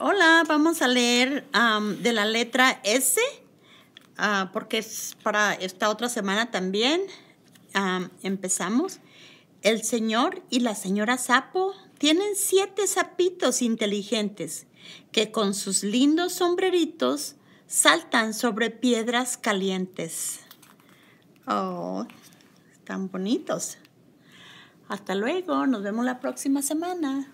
Hola, vamos a leer de la letra S, ah, porque es para esta otra semana también. empezamos. El señor y la señora Sapo tienen siete sapitos inteligentes que con sus lindos sombreritos saltan sobre piedras calientes. Oh, están bonitos. Hasta luego, nos vemos la próxima semana.